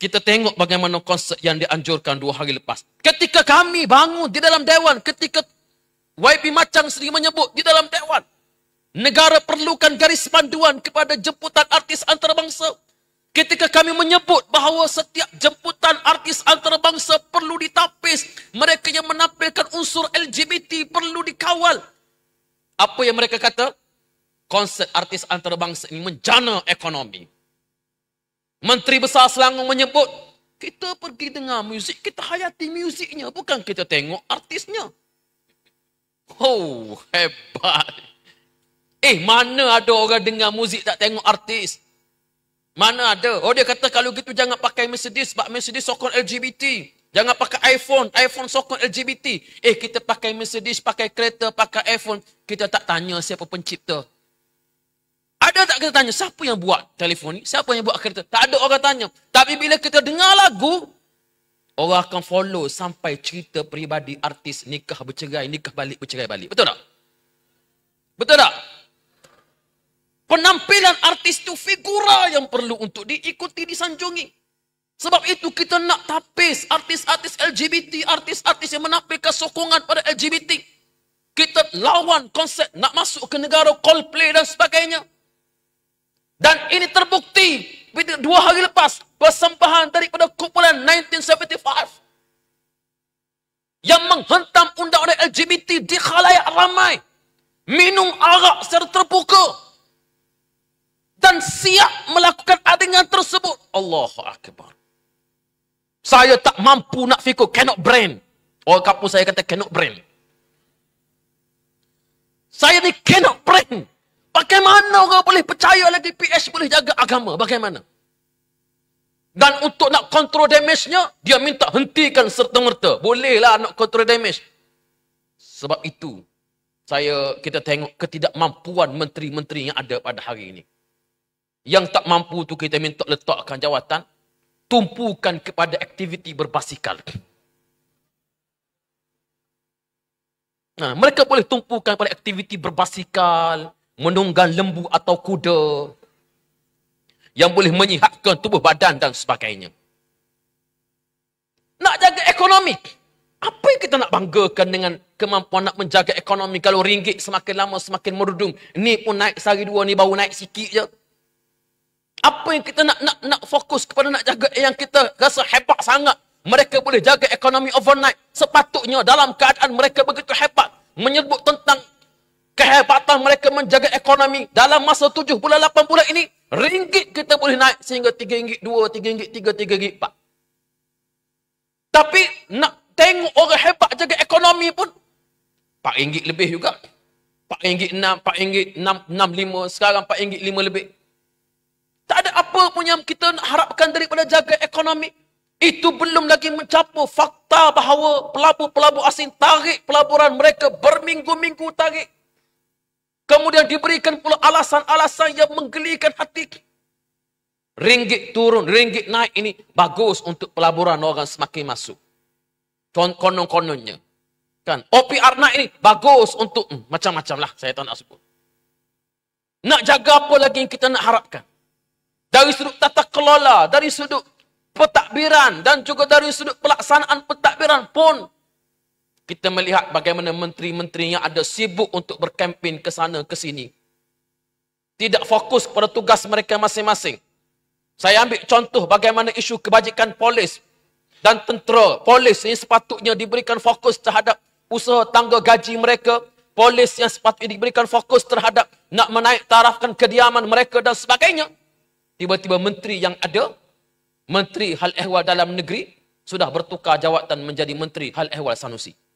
Kita tengok bagaimana konsep yang dianjurkan dua hari lepas. Ketika kami bangun di dalam Dewan, ketika YB Macang sendiri menyebut di dalam Dewan, negara perlukan garis panduan kepada jemputan artis antarabangsa. Ketika kami menyebut bahawa setiap jemputan artis antarabangsa perlu ditapis, mereka yang menampilkan unsur LGBT perlu dikawal. Apa yang mereka kata? Konsep artis antarabangsa ini menjana ekonomi. Menteri Besar Selangor menyebut, kita pergi dengar muzik, kita hayati muziknya. Bukan kita tengok artisnya. Oh, hebat. Eh, mana ada orang dengar muzik tak tengok artis? Mana ada? Oh, dia kata kalau gitu jangan pakai Mercedes sebab Mercedes sokong LGBT. Jangan pakai iPhone. iPhone sokong LGBT. Eh, kita pakai Mercedes, pakai kereta, pakai iPhone. Kita tak tanya siapa pencipta. Ada tak kita tanya siapa yang buat telefon ni? Siapa yang buat kereta? Tak ada orang tanya. Tapi bila kita dengar lagu, orang akan follow sampai cerita peribadi artis nikah bercerai, nikah balik bercerai balik. Betul tak? Betul tak? Penampilan artis tu figura yang perlu untuk diikuti, disanjungi. Sebab itu kita nak tapis artis-artis LGBT, artis-artis yang menampilkan sokongan pada LGBT. Kita lawan konsep nak masuk ke negara Coldplay dan sebagainya. Dan ini terbukti dua hari lepas persembahan daripada kumpulan 1975 yang menghentam undang-undang LGBT di khalayak ramai minum arak secara terbuka dan siap melakukan adegan tersebut. Allahu Akbar. Saya tak mampu nak fikir. Cannot brain. Orang kapu saya kata cannot brain. Saya ni cannot brain. Bagaimana orang boleh percaya lagi PS boleh jaga agama? Bagaimana? Dan untuk nak kontrol damage-nya, dia minta hentikan serta-merta. Bolehlah nak kontrol damage. Sebab itu, saya kita tengok ketidakmampuan menteri-menteri yang ada pada hari ini. Yang tak mampu tu kita minta letakkan jawatan, tumpukan kepada aktiviti berbasikal. Nah, mereka boleh tumpukan pada aktiviti berbasikal, menunggang lembu atau kuda yang boleh menyihatkan tubuh badan dan sebagainya. Nak jaga ekonomi. Apa yang kita nak banggakan dengan kemampuan nak menjaga ekonomi kalau ringgit semakin lama semakin merudum. Ni pun naik sehari dua, ni baru naik sikit je. Apa yang kita nak nak nak fokus kepada nak jaga yang kita rasa hebat sangat. Mereka boleh jaga ekonomi overnight. Sepatutnya dalam keadaan mereka begitu hebat. Menyebut tentang kehebatan mereka menjaga ekonomi dalam masa tujuh bulan lapan bulan ini ringgit kita boleh naik sehingga tiga ringgit dua tiga ringgit tiga tiga ringgit 4 tapi nak tengok orang hebat jaga ekonomi pun 4 ringgit lebih juga 4 ringgit enam 4 ringgit enam enam lima sekarang 4 ringgit lima lebih tak ada apa pun yang kita nak harapkan daripada jaga ekonomi itu belum lagi mencapai fakta bahawa pelabur-pelabur asing tarik pelaburan mereka berminggu-minggu tarik. Kemudian diberikan pula alasan-alasan yang menggelikan hati. Ringgit turun, ringgit naik ini bagus untuk pelaburan orang semakin masuk. Konon-kononnya. Kan? OPR naik ini bagus untuk hmm, macam-macam lah saya tak nak sebut. Nak jaga apa lagi yang kita nak harapkan? Dari sudut tata kelola, dari sudut petakbiran dan juga dari sudut pelaksanaan petakbiran pun kita melihat bagaimana menteri-menteri yang ada sibuk untuk berkempen ke sana ke sini. Tidak fokus pada tugas mereka masing-masing. Saya ambil contoh bagaimana isu kebajikan polis dan tentera. Polis yang sepatutnya diberikan fokus terhadap usaha tangga gaji mereka. Polis yang sepatutnya diberikan fokus terhadap nak menaik tarafkan kediaman mereka dan sebagainya. Tiba-tiba menteri yang ada, Menteri Hal Ehwal Dalam Negeri sudah bertukar jawatan menjadi Menteri Hal Ehwal Sanusi.